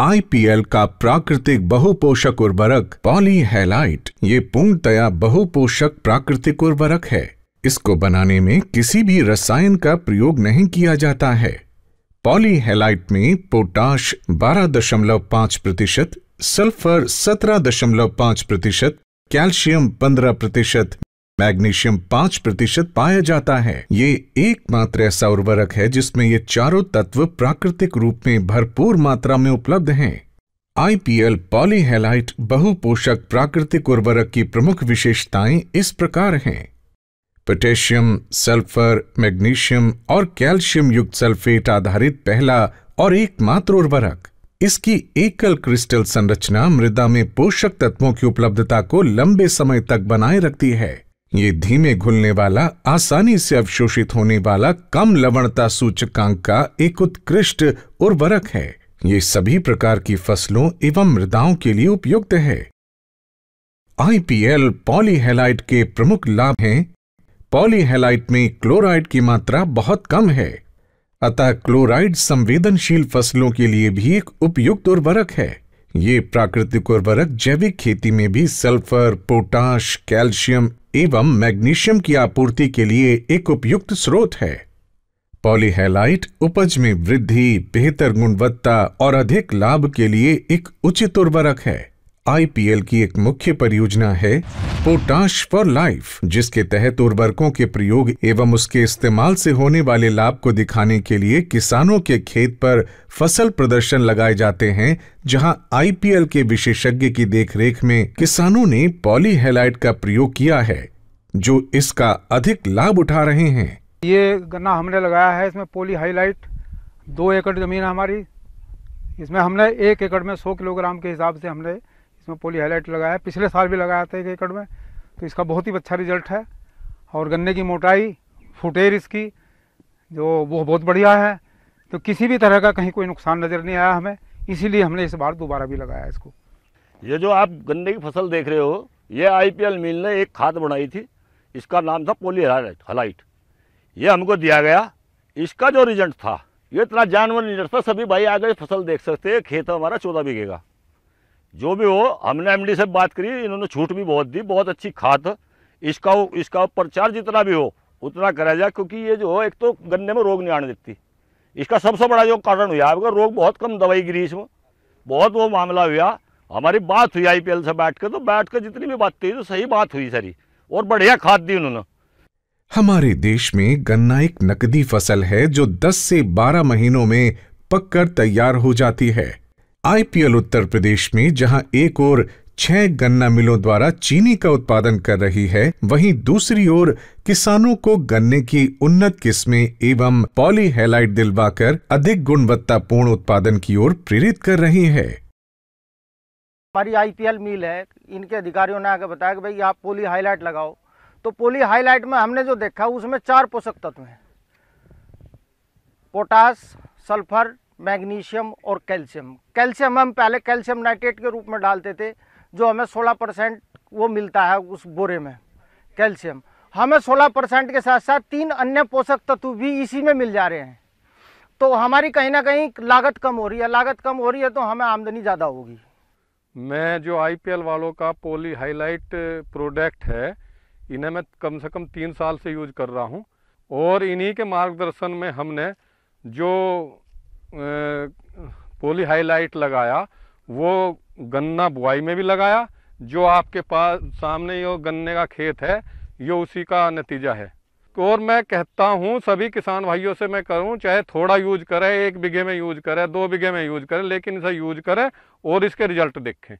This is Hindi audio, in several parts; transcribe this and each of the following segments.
आईपीएल का प्राकृतिक बहुपोषक उर्वरक पॉलीहेलाइट ये पूर्णतया बहुपोषक प्राकृतिक उर्वरक है इसको बनाने में किसी भी रसायन का प्रयोग नहीं किया जाता है पॉलीहेलाइट में पोटाश 12.5 प्रतिशत सल्फर 17.5 प्रतिशत कैल्शियम 15 प्रतिशत मैग्नीशियम पांच प्रतिशत पाया जाता है ये एकमात्र ऐसा उर्वरक है जिसमें ये चारों तत्व प्राकृतिक रूप में भरपूर मात्रा में उपलब्ध हैं। आईपीएल पॉलीहेलाइट बहुपोषक प्राकृतिक उर्वरक की प्रमुख विशेषताएं इस प्रकार हैं पोटेशियम सल्फर मैग्नीशियम और कैल्शियम युक्त सल्फेट आधारित पहला और एकमात्र उर्वरक इसकी एकल क्रिस्टल संरचना मृदा में पोषक तत्वों की उपलब्धता को लंबे समय तक बनाए रखती है ये धीमे घुलने वाला आसानी से अवशोषित होने वाला कम लवणता सूचकांक का एक उत्कृष्ट उर्वरक है ये सभी प्रकार की फसलों एवं मृदाओं के लिए उपयुक्त है आईपीएल पॉलीहेलाइट के प्रमुख लाभ हैं पॉलीहेलाइट में क्लोराइड की मात्रा बहुत कम है अतः क्लोराइड संवेदनशील फसलों के लिए भी एक उपयुक्त उर्वरक है ये प्राकृतिक उर्वरक जैविक खेती में भी सल्फर पोटाश कैल्शियम एवं मैग्नीशियम की आपूर्ति के लिए एक उपयुक्त स्रोत है पॉलीहेलाइट उपज में वृद्धि बेहतर गुणवत्ता और अधिक लाभ के लिए एक उचित उर्वरक है आईपीएल की एक मुख्य परियोजना है पोटाश फॉर लाइफ जिसके तहत उर्वरकों के प्रयोग एवं उसके इस्तेमाल से होने वाले लाभ को दिखाने के लिए किसानों के खेत पर फसल प्रदर्शन लगाए जाते हैं जहां आईपीएल के विशेषज्ञ की देखरेख में किसानों ने पॉलीहेलाइट का प्रयोग किया है जो इसका अधिक लाभ उठा रहे हैं ये गन्ना हमने लगाया है इसमें पोली हाईलाइट दो एकड़ जमीन हमारी इसमें हमने एक एकड़ में सौ किलोग्राम के हिसाब से हमने इसमें पोली हाईलाइट लगाया पिछले साल भी लगाया था एक एकड़ में तो इसका बहुत ही अच्छा रिजल्ट है और गन्ने की मोटाई फुटेर इसकी जो वो बहुत बढ़िया है तो किसी भी तरह का कहीं कोई नुकसान नज़र नहीं आया हमें इसीलिए हमने इस बार दोबारा भी लगाया इसको ये जो आप गन्ने की फसल देख रहे हो ये आईपीएल मिल ने एक खाद बनाई थी इसका नाम था पोली हलाइट हलाइट ये हमको दिया गया इसका जो रिजल्ट था ये इतना जानवर रिजल्ट था सभी भाई आगे फसल देख सकते हैं खेत हमारा चौदह बीघेगा जो भी हो हमने एम से बात करी इन्होंने छूट भी बहुत दी बहुत अच्छी खाद इसका इसका प्रचार जितना भी हो उतना कराया जाए क्योंकि ये जो एक तो गन्ने में रोग नहीं आने देती इसका सबसे बड़ा जो कारण हुआ है रोग बहुत कम दवाई गिरी इसमें बहुत वो मामला हुआ हमारी बात हुई आई से बैठ कर तो बैठ कर जितनी भी बात थी तो सही बात हुई सारी और बढ़िया खाद दी उन्होंने हमारे देश में गन्ना एक नकदी फसल है जो 10 से 12 महीनों में पककर तैयार हो जाती है आईपीएल उत्तर प्रदेश में जहां एक और छह गन्ना मिलों द्वारा चीनी का उत्पादन कर रही है वहीं दूसरी ओर किसानों को गन्ने की उन्नत किस्में एवं पॉलीहेलाइट दिलवाकर अधिक गुणवत्तापूर्ण उत्पादन की ओर प्रेरित कर रही है हमारी आईपीएल मिल है इनके अधिकारियों ने आगे बताया कि भाई आप पोली हाईलाइट लगाओ तो पोली हाईलाइट में हमने जो देखा उसमें चार पोषक तत्व हैं पोटास सल्फर मैग्नीशियम और कैल्शियम कैल्शियम हम पहले कैल्शियम नाइट्रेट के रूप में डालते थे जो हमें 16 परसेंट वो मिलता है उस बोरे में कैल्शियम हमें 16 परसेंट के साथ साथ तीन अन्य पोषक तत्व भी इसी में मिल जा रहे हैं तो हमारी कहीं ना कहीं लागत कम हो रही है लागत कम हो रही है तो हमें आमदनी ज़्यादा होगी मैं जो आई वालों का पोली हाईलाइट प्रोडक्ट है इन्हें मैं कम से कम तीन साल से यूज कर रहा हूँ और इन्हीं के मार्गदर्शन में हमने जो पोली हाईलाइट लगाया वो गन्ना बुआई में भी लगाया जो आपके पास सामने यो गन्ने का खेत है ये उसी का नतीजा है और मैं कहता हूँ सभी किसान भाइयों से मैं करूँ चाहे थोड़ा यूज करें एक बीघे में यूज करें दो बीघे में यूज करें लेकिन इसे यूज करें और इसके रिजल्ट देखें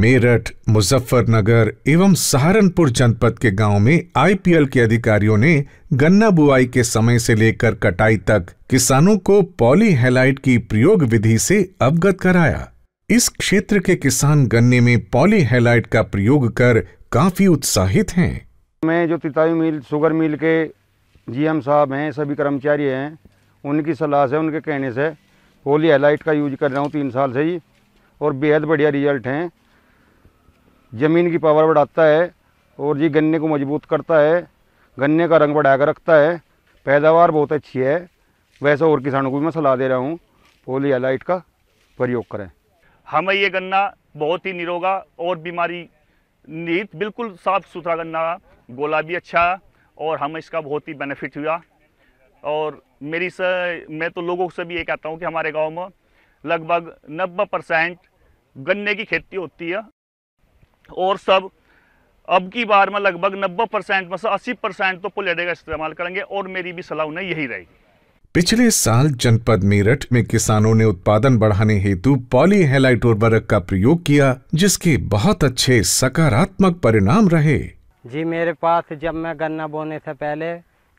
मेरठ मुजफ्फरनगर एवं सहारनपुर जनपद के गांव में आईपीएल के अधिकारियों ने गन्ना बुआई के समय से लेकर कटाई तक किसानों को पॉलीहेलाइट की प्रयोग विधि से अवगत कराया इस क्षेत्र के किसान गन्ने में पॉलीहेलाइट का प्रयोग कर काफी उत्साहित हैं मैं जो तिताई मिल सुगर मिल के जीएम साहब हैं सभी कर्मचारी हैं उनकी सलाह से उनके कहने से पॉलीहेलाइट का यूज कर रहा हूँ तीन साल से ही और बेहद बढ़िया रिजल्ट हैं ज़मीन की पावर बढ़ाता है और ये गन्ने को मजबूत करता है गन्ने का रंग बढ़ाकर रखता है पैदावार बहुत अच्छी है वैसे और किसानों को भी मैं सलाह दे रहा हूँ पोलिया लाइट का प्रयोग करें हमें ये गन्ना बहुत ही निरोगा और बीमारी निहित बिल्कुल साफ़ सुथरा गन्ना गोला भी अच्छा और हमें इसका बहुत ही बेनिफिट हुआ और मेरी से मैं तो लोगों से भी ये कहता हूँ कि हमारे गांव में लगभग 90 परसेंट गन्ने की खेती होती है और सब अब की बार में लगभग 90 परसेंट में से अस्सी परसेंट तो पुलेडे का इस्तेमाल करेंगे और मेरी भी सलाह उन्हें यही रहेगी पिछले साल जनपद मेरठ में किसानों ने उत्पादन बढ़ाने हेतु पॉलीहेलाइट उर्वरक का प्रयोग किया जिसके बहुत अच्छे सकारात्मक परिणाम रहे जी मेरे पास जब मैं गन्ना बोने से पहले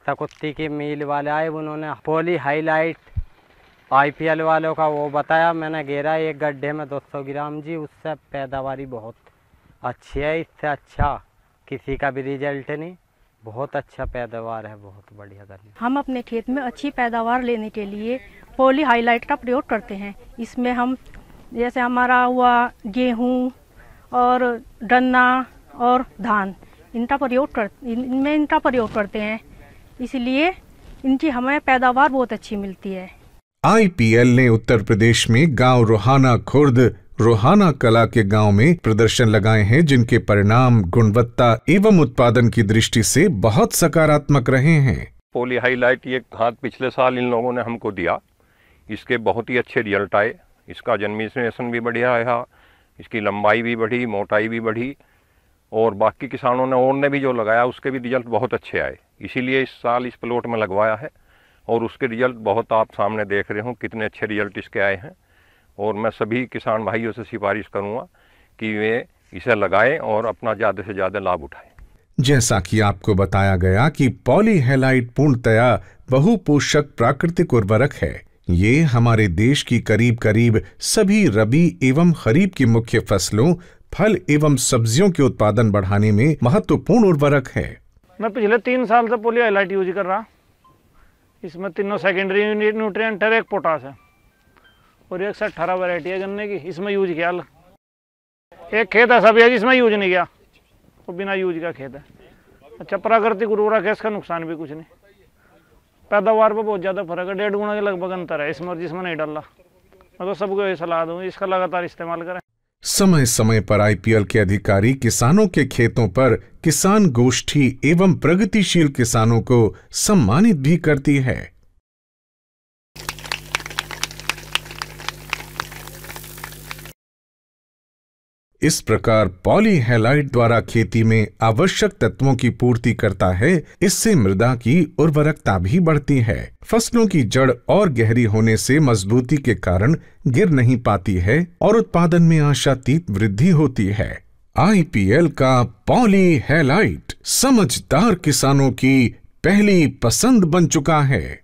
सकुत्ती के मील वाले आए उन्होंने पॉली हाईलाइट आईपीएल वालों का वो बताया मैंने घेरा एक गड्ढे में 200 ग्राम जी उससे पैदावार बहुत अच्छे है इससे अच्छा किसी का भी रिजल्ट नहीं बहुत अच्छा पैदावार है बहुत बढ़िया गर्मी हम अपने खेत में अच्छी पैदावार लेने के लिए पोली हाईलाइट का प्रयोग करते हैं इसमें हम जैसे हमारा हुआ गेहूँ और गन्ना और धान इनका प्रयोग कर इनमें इनका प्रयोग करते हैं इसलिए इनकी हमें पैदावार बहुत अच्छी मिलती है आईपीएल ने उत्तर प्रदेश में गांव रोहाना खुर्द रोहाना कला के गांव में प्रदर्शन लगाए हैं जिनके परिणाम गुणवत्ता एवं उत्पादन की दृष्टि से बहुत सकारात्मक रहे हैं पोली हाईलाइट ये हाथ पिछले साल इन लोगों ने हमको दिया इसके बहुत ही अच्छे रिजल्ट आए इसका जर्मिनेशन भी बढ़िया आया हाँ। इसकी लंबाई भी बढ़ी मोटाई भी बढ़ी और बाकी किसानों ने और ने भी जो लगाया उसके भी रिजल्ट बहुत अच्छे आए इसीलिए इस साल इस प्लॉट में लगवाया है और उसके रिजल्ट बहुत आप सामने देख रहे हो कितने अच्छे रिजल्ट इसके आए हैं और मैं सभी किसान भाइयों से सिफारिश करूंगा कि वे इसे लगाएं और अपना ज़्यादा से ज़्यादा लाभ उठाएं जैसा कि आपको बताया गया कि पॉलीहेलाइट पूर्णतया बहुपोषक प्राकृतिक उर्वरक है ये हमारे देश की करीब करीब सभी रबी एवं खरीफ की मुख्य फसलों फल एवं सब्जियों के उत्पादन बढ़ाने में महत्वपूर्ण उर्वरक है मैं पिछले तीन साल से पोलियो एलाइट यूज कर रहा इसमें तीनों सेकेंडरी न्यूट्रिएंट है एक पोटास है और एक सौ अट्ठारह वरायटी है गन्ने की इसमें यूज किया एक खेत ऐसा भी है जिसमें यूज नहीं किया तो बिना यूज का खेत है अच्छा प्राकृतिक उर्वरा गैस का नुकसान भी कुछ नहीं पैदावार पर बहुत ज़्यादा फर्क है डेढ़ गुणा के लगभग अंतर है इसमें जिसमें नहीं डाला मैं तो सबको यही सलाह दूँ इसका लगातार इस्तेमाल करें समय समय पर आईपीएल के अधिकारी किसानों के खेतों पर किसान गोष्ठी एवं प्रगतिशील किसानों को सम्मानित भी करती है इस प्रकार पॉलीहेलाइट द्वारा खेती में आवश्यक तत्वों की पूर्ति करता है इससे मृदा की उर्वरकता भी बढ़ती है फसलों की जड़ और गहरी होने से मजबूती के कारण गिर नहीं पाती है और उत्पादन में आशातीत वृद्धि होती है आईपीएल का पॉली हेलाइट समझदार किसानों की पहली पसंद बन चुका है